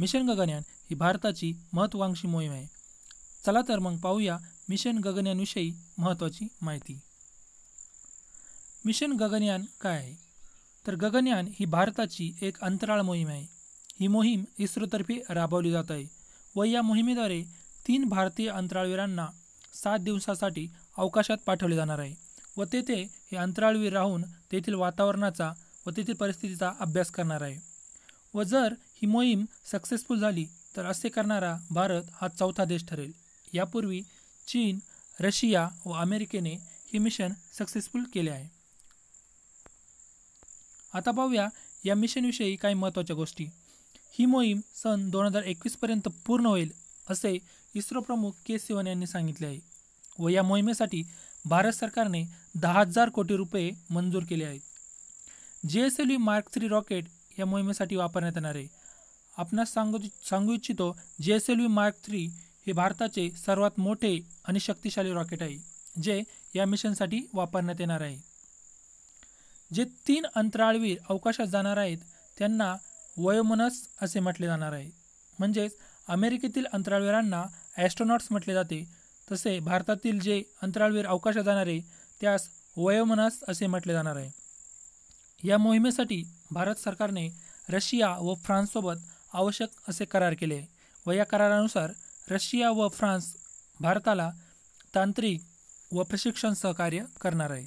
mission Gaganyaan ही भारताची महत्वाकांक्षी मोहीम आहे चला तर मग पाहूया मिशन गगनयानविषयी महत्त्वाची माहिती मिशन गगनयान काय आहे तर गगनयान ही भारताची एक अंतराळ मोहीम आहे ही मोहीम इस्रोतर्फे राबवली जात आहे व या मोहिमेद्वारे तीन भारतीय अंतराळवीरांना सात दिवसासाठी अवकाशात पाठवले जाणार आहे व तेथे हे अंतराळवीर राहून तेथील वातावरणाचा व तेथील परिस्थितीचा अभ्यास करणार आहे व जर ही मोहीम सक्सेसफुल झाली तर असे करणारा भारत हा चौथा देश ठरेल यापूर्वी चीन रशिया व अमेरिकेने हे मिशन सक्सेसफुल केले आहे आता पाहूया या मिशनविषयी काही महत्त्वाच्या गोष्टी ही मोहीम सन दोन हजार एकवीसपर्यंत पूर्ण होईल असे इस्रो प्रमुख के सिवन यांनी सांगितले आहे व या मोहिमेसाठी भारत सरकारने दहा हजार कोटी रुपये मंजूर केले आहेत G S L V Mark three rocket या मोहिमेसाठी वापरण्यात येणार आहे आपणास सांगू सांगू इच्छितो G S L V Mark three हे भारताचे सर्वात मोठे आणि शक्तिशाली रॉकेट आहे जे या मिशनसाठी वापरण्यात येणार आहे जे तीन अंतराळवीर अवकाशात जाणार आहेत त्यांना वयोमनस असे म्हटले जाणार आहे म्हणजेच अमेरिकेतील अंतराळवीरांना ॲस्ट्रॉनॉट्स म्हटले जाते तसे भारतातील जे अंतराळवीर अवकाशात जाणारे त्यास वयोमनस असे म्हटले जाणार आहे या मोहिमेसाठी भारत सरकारने रशिया व फ्रान्ससोबत आवश्यक असे करार केले व या करारानुसार रशिया व फ्रान्स भारताला तांत्रिक व प्रशिक्षण सहकार्य करणार आहे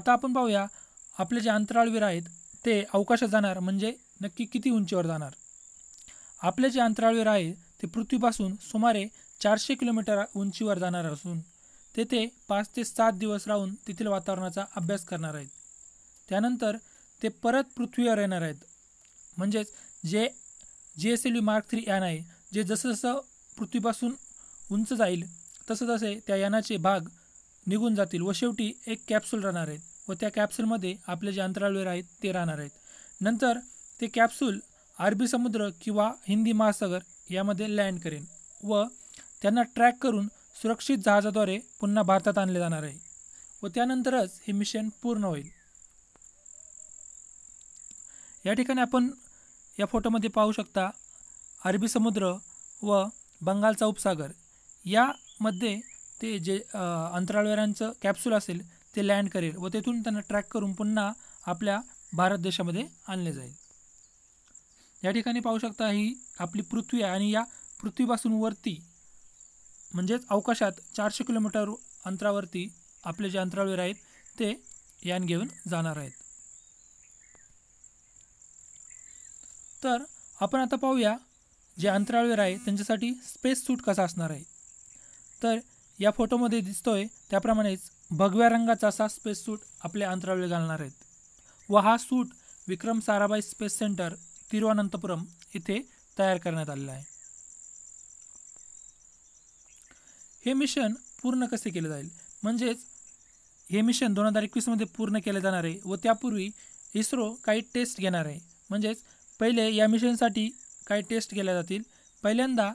आता आपण पाहूया आपले जे अंतराळवीर आहेत ते अवकाशात जाणार म्हणजे नक्की किती उंचीवर जाणार आपले जे अंतराळवीर आहे ते पृथ्वीपासून सुमारे चारशे किलोमीटर उंचीवर जाणार असून तेथे पाच ते सात दिवस राहून तेथील वातावरणाचा अभ्यास करणार आहेत त्यानंतर ते परत पृथ्वीवर येणार आहेत म्हणजेच जे G S L V Mark three यान आहे जे जसंजसं पृथ्वीपासून उंच जाईल तसं तसे त्या यानाचे भाग निघून जातील व शेवटी एक कॅप्सूल राहणार आहेत व त्या कॅप्सूलमध्ये आपले जे अंतराळवीर आहेत ते राहणार आहेत नंतर ते कॅप्सूल अरबी समुद्र किंवा हिंदी महासागर यामध्ये लँड करेन व त्यांना ट्रॅक करून सुरक्षित जहाजाद्वारे पुन्हा भारतात आणले जाणार आहे व त्यानंतरच हे मिशन पूर्ण होईल या ठिकाणी आपण या फोटोमध्ये पाहू शकता अरबी समुद्र व बंगालचा उपसागर यामध्ये ते जे अंतराळवेरांचं कॅप्सूल असेल ते लँड करेल व तेथून त्यांना ट्रॅक करून पुन्हा आपल्या भारत देशामध्ये आणले जाईल या ठिकाणी पाहू शकता ही आपली पृथ्वी आहे आणि या पृथ्वीपासून वरती म्हणजेच अवकाशात चारशे किलोमीटर अंतरावरती आपले जे अंतराळवीर आहेत ते यान घेऊन जाणार आहेत तर आपण आता पाहूया जे अंतराळवीर आहे त्यांच्यासाठी स्पेस सूट कसा असणार आहे तर या फोटोमध्ये दिसतोय त्याप्रमाणेच भगव्या रंगाचा असा स्पेस सूट आपले अंतराळवीर घालणार आहेत व हा suit Vikram Sarabhai Space Centre Thiruvananthapuram इथे तयार करण्यात आलेला आहे हे मिशन पूर्ण कसे केले जाईल म्हणजेच हे मिशन दोन हजार एकवीसमध्ये पूर्ण केले जाणार आहे व त्यापूर्वी इस्रो काही टेस्ट घेणार आहे म्हणजेच पहिले या मिशनसाठी काही टेस्ट केल्या जातील पहिल्यांदा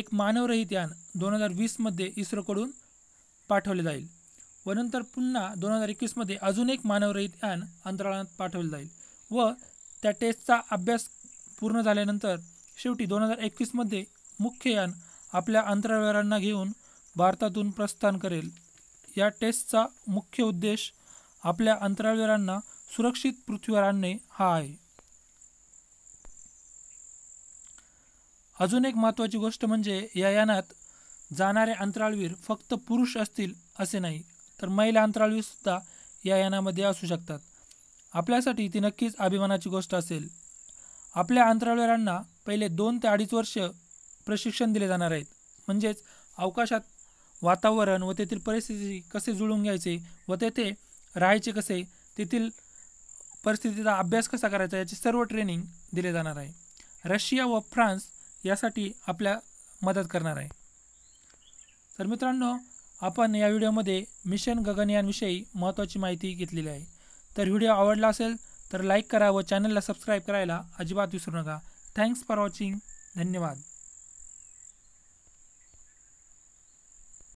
एक मानवरहित यान दोन हजार वीसमध्ये इस्रोकडून पाठवले जाईल व नंतर पुन्हा दोन हजार एकवीसमध्ये अजून एक मानवरहित यान अंतराळात पाठवले जाईल व त्या टेस्टचा अभ्यास पूर्ण झाल्यानंतर शेवटी दोन हजार एकवीसमध्ये मुख्य यान आपल्या अंतराळवीरांना घेऊन भारतातून प्रस्थान करेल या टेस्टचा मुख्य उद्देश आपल्या अंतराळवीरांना सुरक्षित पृथ्वीवर आणणे हा आहे अजून एक महत्त्वाची गोष्ट म्हणजे या यानात जाणारे अंतराळवीर फक्त पुरुष असतील असे नाही तर महिला अंतराळवीरसुद्धा या यानामध्ये असू शकतात आपल्यासाठी ती नक्कीच अभिमानाची गोष्ट असेल आपल्या अंतराळवीरांना पहिले दोन ते अडीच वर्ष प्रशिक्षण दिले जाणार आहेत म्हणजेच अवकाशात वातावरण व तेथील परिस्थिती कसे जुळून घ्यायचे व तेथे राहायचे कसे तेथील परिस्थितीचा अभ्यास कसा करायचा याची सर्व ट्रेनिंग दिले जाणार आहे रशिया व फ्रान्स यासाठी आपल्या मदत करणार आहे तर मित्रांनो आपण या व्हिडिओमध्ये मिशन गगनयानविषयी महत्त्वाची माहिती घेतलेली आहे तर व्हिडिओ आवडला असेल तर लाईक करा व चॅनलला सबस्क्राईब करायला अजिबात विसरू नका थँक्स फॉर वॉचिंग धन्यवाद